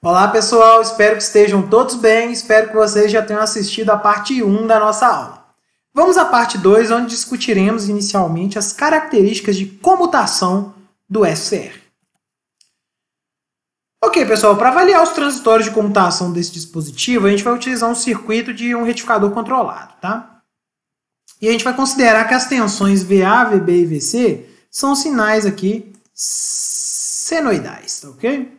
Olá pessoal, espero que estejam todos bem, espero que vocês já tenham assistido a parte 1 da nossa aula. Vamos à parte 2, onde discutiremos inicialmente as características de comutação do SCR. Ok, pessoal, para avaliar os transitórios de comutação desse dispositivo, a gente vai utilizar um circuito de um retificador controlado, tá? E a gente vai considerar que as tensões VA, VB e VC são sinais aqui senoidais, tá ok?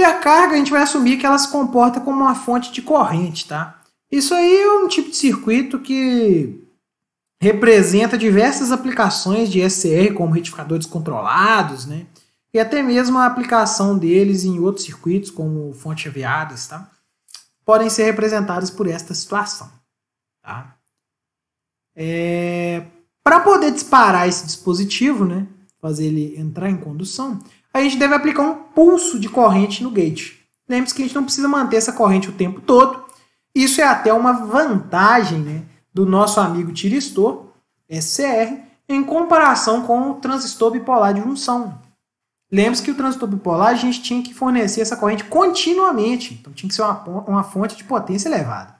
E a carga a gente vai assumir que ela se comporta como uma fonte de corrente, tá? Isso aí é um tipo de circuito que representa diversas aplicações de SCR, como retificadores controlados, né? E até mesmo a aplicação deles em outros circuitos, como fontes aviadas, tá? Podem ser representadas por esta situação, tá? É... Para poder disparar esse dispositivo, né? Fazer ele entrar em condução, a gente deve aplicar um pulso de corrente no gate. Lembre-se que a gente não precisa manter essa corrente o tempo todo. Isso é até uma vantagem né, do nosso amigo tiristor, SCR, em comparação com o transistor bipolar de junção. Lembre-se que o transistor bipolar a gente tinha que fornecer essa corrente continuamente, então tinha que ser uma, uma fonte de potência elevada.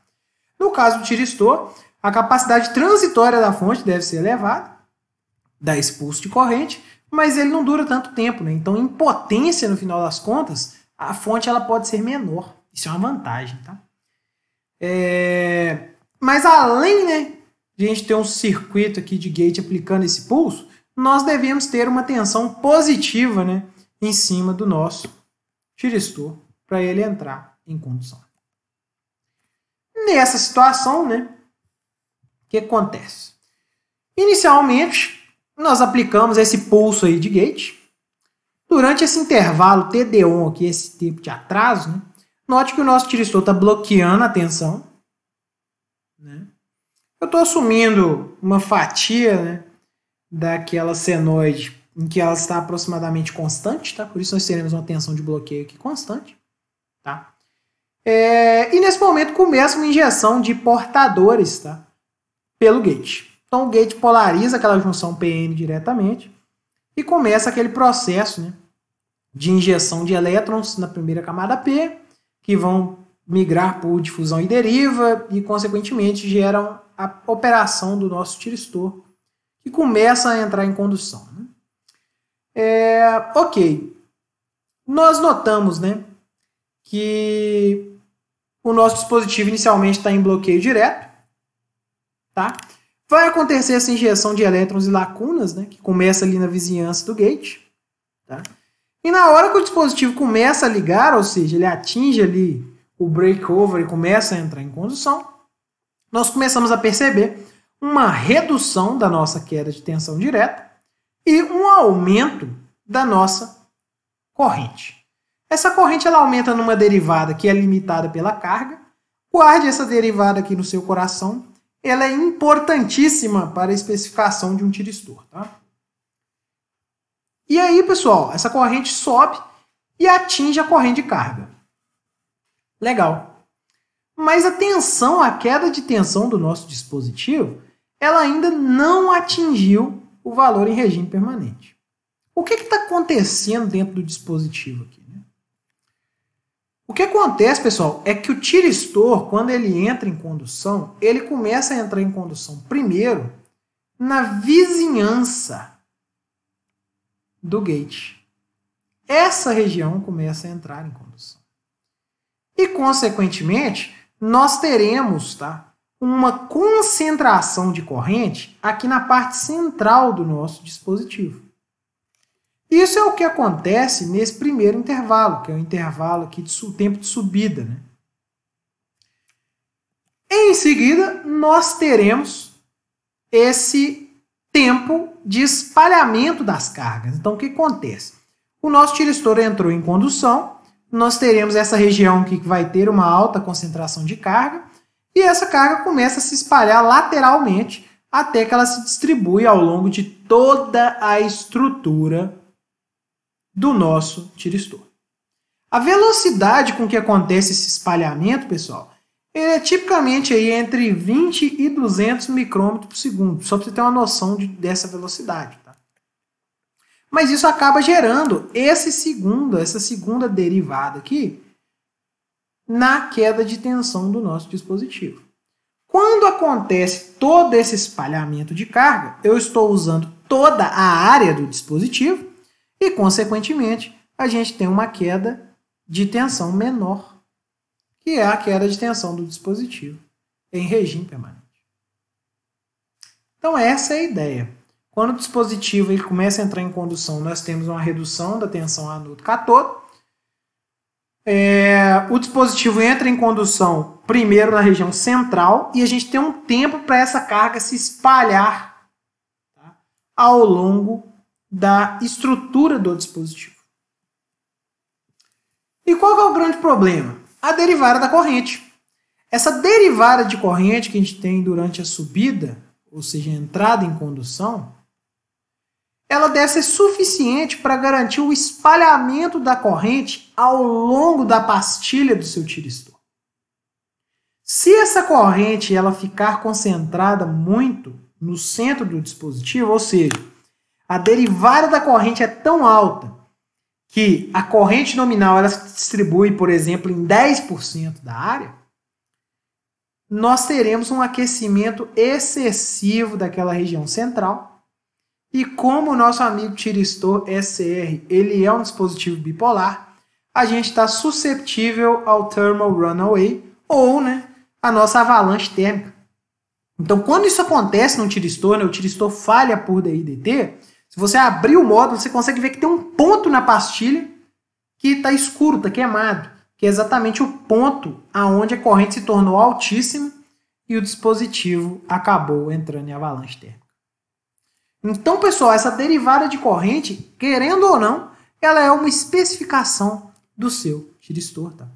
No caso do tiristor, a capacidade transitória da fonte deve ser elevada, dá expulso de corrente, mas ele não dura tanto tempo, né? Então, em potência, no final das contas, a fonte ela pode ser menor. Isso é uma vantagem, tá? É... Mas além, né, de a gente ter um circuito aqui de gate aplicando esse pulso, nós devemos ter uma tensão positiva, né, em cima do nosso tiristor para ele entrar em condução. Nessa situação, né, o que acontece? Inicialmente, nós aplicamos esse pulso aí de gate. Durante esse intervalo TD1 aqui, esse tempo de atraso, né, note que o nosso tiristor está bloqueando a tensão. Né? Eu estou assumindo uma fatia né, daquela senoide em que ela está aproximadamente constante, tá? por isso nós teremos uma tensão de bloqueio aqui constante. Tá? É, e nesse momento começa uma injeção de portadores tá? pelo gate. Então o gate polariza aquela junção PN diretamente e começa aquele processo né, de injeção de elétrons na primeira camada P, que vão migrar por difusão e deriva e, consequentemente, geram a operação do nosso tiristor, que começa a entrar em condução. Né? É, ok. Nós notamos né, que o nosso dispositivo inicialmente está em bloqueio direto, tá? Vai acontecer essa injeção de elétrons e lacunas, né, que começa ali na vizinhança do gate. Tá? E na hora que o dispositivo começa a ligar, ou seja, ele atinge ali o breakover e começa a entrar em condução, nós começamos a perceber uma redução da nossa queda de tensão direta e um aumento da nossa corrente. Essa corrente ela aumenta numa derivada que é limitada pela carga. Guarde essa derivada aqui no seu coração, ela é importantíssima para a especificação de um tiristor. Tá? E aí, pessoal, essa corrente sobe e atinge a corrente de carga. Legal. Mas a tensão, a queda de tensão do nosso dispositivo, ela ainda não atingiu o valor em regime permanente. O que está acontecendo dentro do dispositivo aqui? O que acontece, pessoal, é que o tiristor, quando ele entra em condução, ele começa a entrar em condução primeiro na vizinhança do gate. Essa região começa a entrar em condução. E, consequentemente, nós teremos tá, uma concentração de corrente aqui na parte central do nosso dispositivo. Isso é o que acontece nesse primeiro intervalo, que é o intervalo aqui de tempo de subida. Né? Em seguida, nós teremos esse tempo de espalhamento das cargas. Então, o que acontece? O nosso tiristor entrou em condução, nós teremos essa região que vai ter uma alta concentração de carga, e essa carga começa a se espalhar lateralmente até que ela se distribui ao longo de toda a estrutura do nosso tiristor. A velocidade com que acontece esse espalhamento, pessoal, é tipicamente aí entre 20 e 200 micrômetros por segundo, só para você ter uma noção de, dessa velocidade. Tá? Mas isso acaba gerando esse segundo, essa segunda derivada aqui na queda de tensão do nosso dispositivo. Quando acontece todo esse espalhamento de carga, eu estou usando toda a área do dispositivo e, consequentemente, a gente tem uma queda de tensão menor, que é a queda de tensão do dispositivo em regime permanente. Então, essa é a ideia. Quando o dispositivo ele começa a entrar em condução, nós temos uma redução da tensão anodo-catodo. É, o dispositivo entra em condução primeiro na região central e a gente tem um tempo para essa carga se espalhar tá, ao longo da estrutura do dispositivo. E qual é o grande problema? A derivada da corrente. Essa derivada de corrente que a gente tem durante a subida, ou seja, a entrada em condução, ela deve ser suficiente para garantir o espalhamento da corrente ao longo da pastilha do seu tiristor. Se essa corrente ela ficar concentrada muito no centro do dispositivo, ou seja, a derivada da corrente é tão alta que a corrente nominal ela se distribui, por exemplo, em 10% da área, nós teremos um aquecimento excessivo daquela região central. E como o nosso amigo Tiristor SR ele é um dispositivo bipolar, a gente está suscetível ao thermal runaway ou né, a nossa avalanche térmica. Então, quando isso acontece no tiristor, né, o tiristor falha por DIDT, se você abrir o módulo, você consegue ver que tem um ponto na pastilha que está escuro, está queimado, que é exatamente o ponto aonde a corrente se tornou altíssima e o dispositivo acabou entrando em avalanche térmica. Então, pessoal, essa derivada de corrente, querendo ou não, ela é uma especificação do seu tiristor. Tá?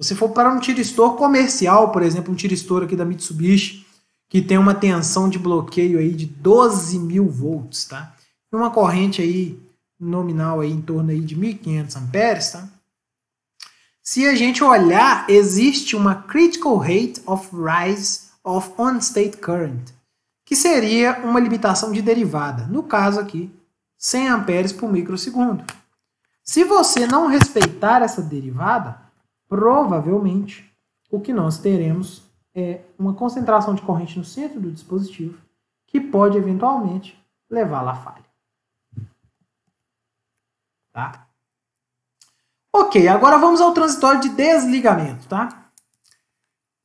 Se você for para um tiristor comercial, por exemplo, um tiristor aqui da Mitsubishi, que tem uma tensão de bloqueio aí de 12 mil volts, tá? uma corrente aí nominal aí em torno aí de 1.500 amperes, tá? Se a gente olhar, existe uma critical rate of rise of on-state current, que seria uma limitação de derivada, no caso aqui, 100 amperes por microsegundo. Se você não respeitar essa derivada, provavelmente o que nós teremos é uma concentração de corrente no centro do dispositivo que pode eventualmente levar à falha. Tá? Ok, agora vamos ao transitório de desligamento, tá?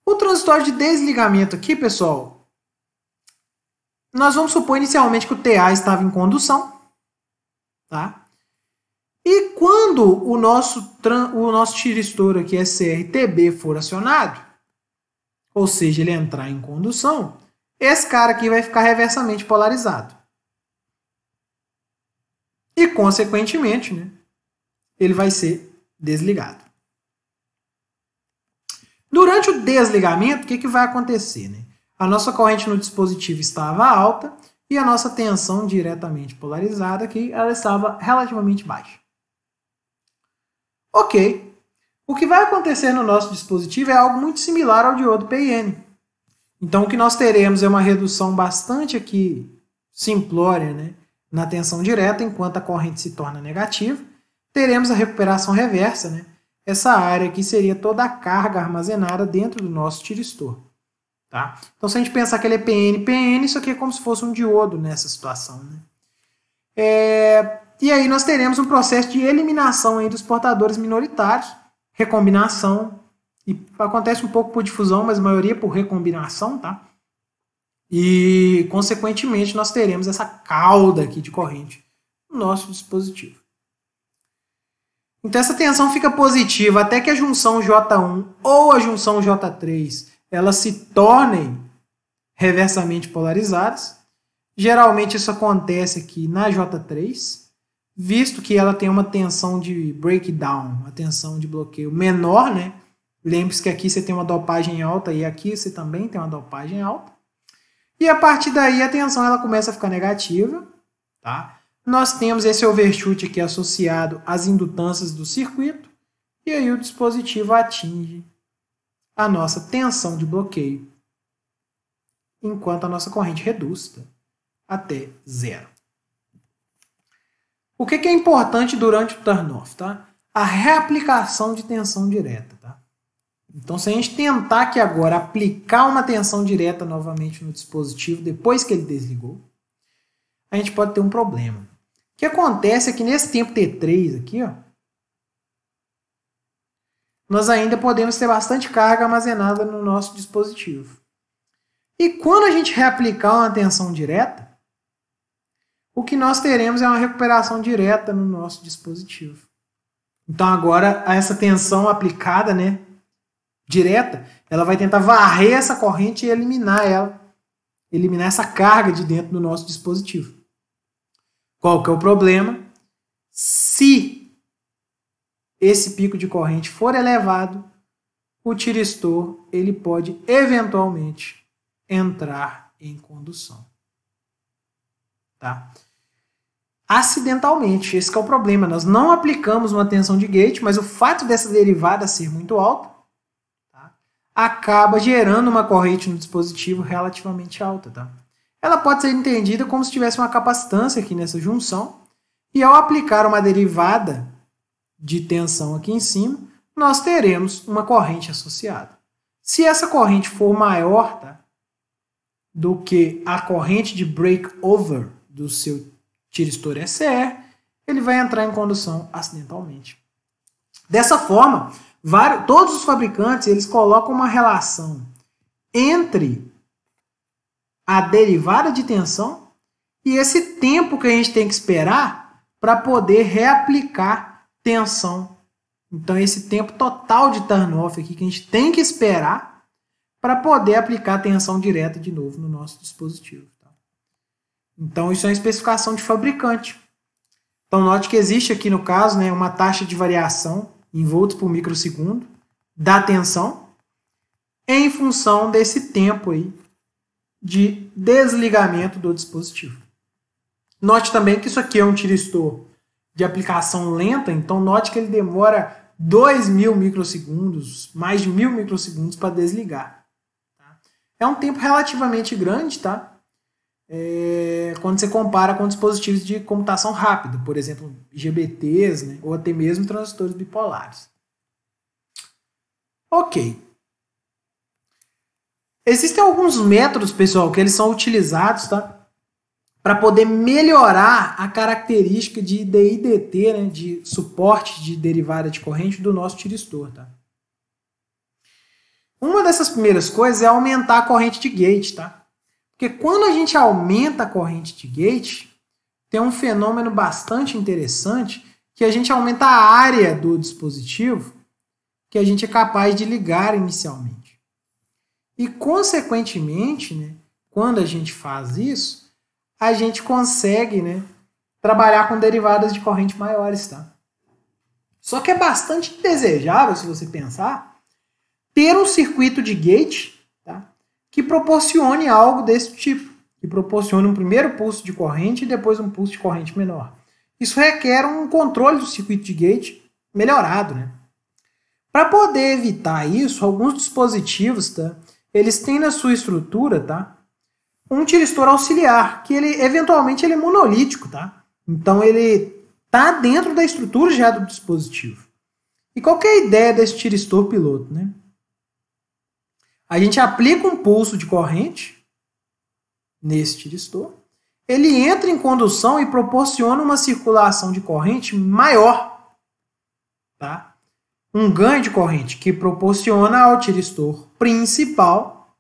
O transitório de desligamento aqui, pessoal, nós vamos supor inicialmente que o TA estava em condução, tá? E quando o nosso, o nosso tiristor aqui, SRTB, é for acionado, ou seja, ele entrar em condução, esse cara aqui vai ficar reversamente polarizado e, consequentemente, né, ele vai ser desligado. Durante o desligamento, o que, que vai acontecer? Né? A nossa corrente no dispositivo estava alta e a nossa tensão diretamente polarizada aqui ela estava relativamente baixa. Ok. O que vai acontecer no nosso dispositivo é algo muito similar ao diodo PN. Então o que nós teremos é uma redução bastante aqui simplória, né? na tensão direta, enquanto a corrente se torna negativa, teremos a recuperação reversa, né? Essa área aqui seria toda a carga armazenada dentro do nosso tiristor. Tá? Então, se a gente pensar que ele é PN, PN, isso aqui é como se fosse um diodo nessa situação. Né? É... E aí nós teremos um processo de eliminação aí dos portadores minoritários, recombinação, e acontece um pouco por difusão, mas a maioria por recombinação, tá? E, consequentemente, nós teremos essa cauda aqui de corrente no nosso dispositivo. Então, essa tensão fica positiva até que a junção J1 ou a junção J3 elas se tornem reversamente polarizadas. Geralmente, isso acontece aqui na J3, visto que ela tem uma tensão de breakdown, uma tensão de bloqueio menor, né? Lembre-se que aqui você tem uma dopagem alta e aqui você também tem uma dopagem alta. E a partir daí a tensão ela começa a ficar negativa, tá? Nós temos esse overshoot aqui associado às indutâncias do circuito e aí o dispositivo atinge a nossa tensão de bloqueio, enquanto a nossa corrente reduz até zero. O que, que é importante durante o turn-off? Tá? A reaplicação de tensão direta. Então, se a gente tentar aqui agora aplicar uma tensão direta novamente no dispositivo depois que ele desligou, a gente pode ter um problema. O que acontece é que nesse tempo T3 aqui, ó, nós ainda podemos ter bastante carga armazenada no nosso dispositivo. E quando a gente reaplicar uma tensão direta, o que nós teremos é uma recuperação direta no nosso dispositivo. Então agora essa tensão aplicada, né, direta, ela vai tentar varrer essa corrente e eliminar ela, eliminar essa carga de dentro do nosso dispositivo. Qual que é o problema? Se esse pico de corrente for elevado, o tiristor ele pode eventualmente entrar em condução. Tá? Acidentalmente, esse é o problema. Nós não aplicamos uma tensão de gate, mas o fato dessa derivada ser muito alta acaba gerando uma corrente no dispositivo relativamente alta. Tá? Ela pode ser entendida como se tivesse uma capacitância aqui nessa junção, e ao aplicar uma derivada de tensão aqui em cima, nós teremos uma corrente associada. Se essa corrente for maior tá, do que a corrente de breakover do seu tiristor SR, ele vai entrar em condução acidentalmente. Dessa forma, todos os fabricantes eles colocam uma relação entre a derivada de tensão e esse tempo que a gente tem que esperar para poder reaplicar tensão. Então, esse tempo total de turn-off aqui que a gente tem que esperar para poder aplicar tensão direta de novo no nosso dispositivo. Tá? Então, isso é uma especificação de fabricante. Então, note que existe aqui no caso né, uma taxa de variação em volts por microsegundo da tensão em função desse tempo aí de desligamento do dispositivo. Note também que isso aqui é um tiristor de aplicação lenta, então note que ele demora 2 mil microsegundos, mais de mil microsegundos para desligar. Tá? É um tempo relativamente grande, tá? é, quando você compara com dispositivos de computação rápida, por exemplo, GBTs, né, ou até mesmo transistores bipolares. Ok. Existem alguns métodos, pessoal, que eles são utilizados, tá? Para poder melhorar a característica de DIDT, né, de suporte de derivada de corrente do nosso tiristor, tá? Uma dessas primeiras coisas é aumentar a corrente de gate, tá? Porque quando a gente aumenta a corrente de gate, tem um fenômeno bastante interessante que a gente aumenta a área do dispositivo que a gente é capaz de ligar inicialmente. E, consequentemente, né, quando a gente faz isso, a gente consegue né, trabalhar com derivadas de corrente maiores. Tá? Só que é bastante desejável, se você pensar, ter um circuito de gate que proporcione algo desse tipo, que proporcione um primeiro pulso de corrente e depois um pulso de corrente menor. Isso requer um controle do circuito de gate melhorado, né? Para poder evitar isso, alguns dispositivos, tá? Eles têm na sua estrutura, tá? Um tiristor auxiliar, que ele eventualmente ele é monolítico, tá? Então ele tá dentro da estrutura já do dispositivo. E qual é a ideia desse tiristor piloto, né? A gente aplica um pulso de corrente nesse tiristor. Ele entra em condução e proporciona uma circulação de corrente maior. Tá? Um ganho de corrente que proporciona ao tiristor principal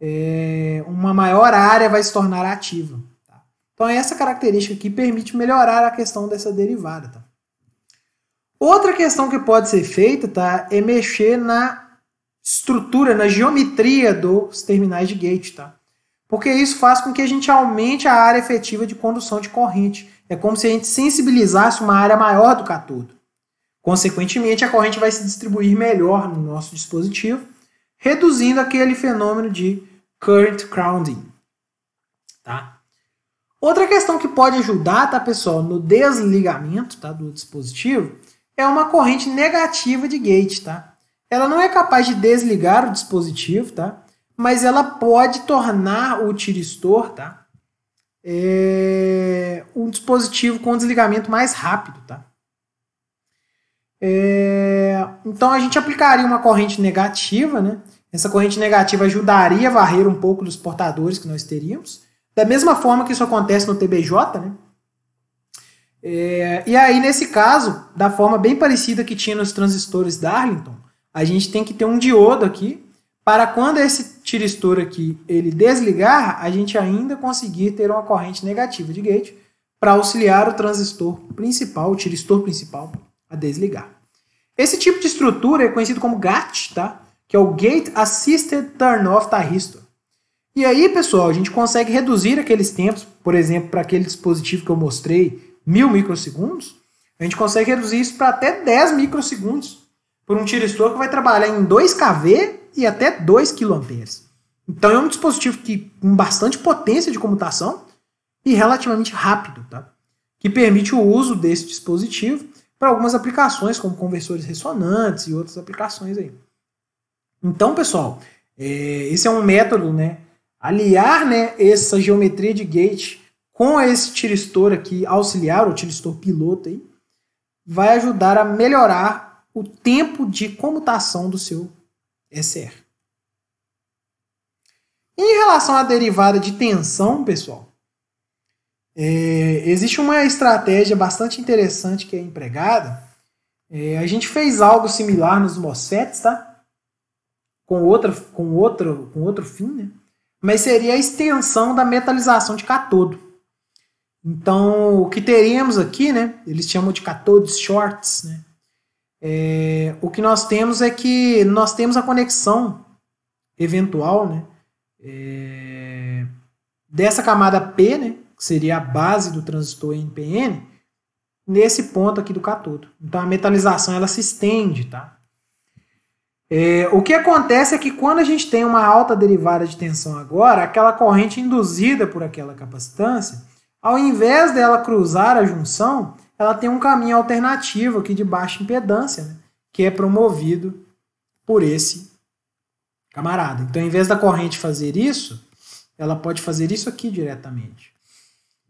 é, uma maior área vai se tornar ativa. Tá? Então, é essa característica aqui permite melhorar a questão dessa derivada. Tá? Outra questão que pode ser feita tá, é mexer na estrutura, na geometria dos terminais de gate, tá? Porque isso faz com que a gente aumente a área efetiva de condução de corrente. É como se a gente sensibilizasse uma área maior do catodo. Consequentemente, a corrente vai se distribuir melhor no nosso dispositivo, reduzindo aquele fenômeno de current crowding, Tá? Outra questão que pode ajudar, tá, pessoal, no desligamento tá, do dispositivo é uma corrente negativa de gate, tá? Ela não é capaz de desligar o dispositivo, tá? Mas ela pode tornar o tiristor, tá? É... um dispositivo com desligamento mais rápido, tá? É... Então a gente aplicaria uma corrente negativa, né? Essa corrente negativa ajudaria a varrer um pouco dos portadores que nós teríamos. Da mesma forma que isso acontece no TBJ, né? É, e aí, nesse caso, da forma bem parecida que tinha nos transistores Darlington, a gente tem que ter um diodo aqui para quando esse tiristor aqui ele desligar, a gente ainda conseguir ter uma corrente negativa de gate para auxiliar o transistor principal, o tiristor principal, a desligar. Esse tipo de estrutura é conhecido como GAT, tá? que é o Gate Assisted Turn Off Thyristor. E aí, pessoal, a gente consegue reduzir aqueles tempos, por exemplo, para aquele dispositivo que eu mostrei, mil microsegundos, a gente consegue reduzir isso para até 10 microsegundos por um tiristor que vai trabalhar em 2 kV e até 2 kA. Então é um dispositivo que com bastante potência de comutação e relativamente rápido, tá? que permite o uso desse dispositivo para algumas aplicações, como conversores ressonantes e outras aplicações aí. Então, pessoal, é, esse é um método, né? Aliar né, essa geometria de gate com esse tiristor aqui auxiliar, o tiristor piloto aí, vai ajudar a melhorar o tempo de comutação do seu SR. Em relação à derivada de tensão, pessoal, é, existe uma estratégia bastante interessante que é empregada. É, a gente fez algo similar nos MOSFETs, tá? Com, outra, com, outra, com outro fim, né? Mas seria a extensão da metalização de catodo. Então, o que teríamos aqui, né? Eles chamam de catodes shorts, né? É, o que nós temos é que nós temos a conexão eventual né, é, dessa camada P, né, que seria a base do transistor NPN, nesse ponto aqui do catodo. Então a metalização ela se estende, tá? É, o que acontece é que quando a gente tem uma alta derivada de tensão agora, aquela corrente induzida por aquela capacitância, ao invés dela cruzar a junção, ela tem um caminho alternativo aqui de baixa impedância, né, que é promovido por esse camarada. Então, em vez da corrente fazer isso, ela pode fazer isso aqui diretamente.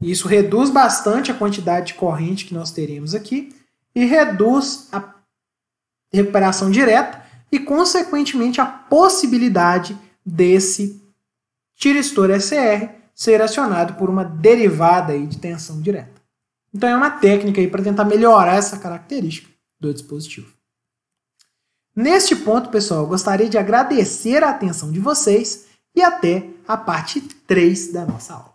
Isso reduz bastante a quantidade de corrente que nós teremos aqui e reduz a recuperação direta e, consequentemente, a possibilidade desse tiristor SR ser acionado por uma derivada aí de tensão direta. Então é uma técnica aí para tentar melhorar essa característica do dispositivo. Neste ponto, pessoal, eu gostaria de agradecer a atenção de vocês e até a parte 3 da nossa aula.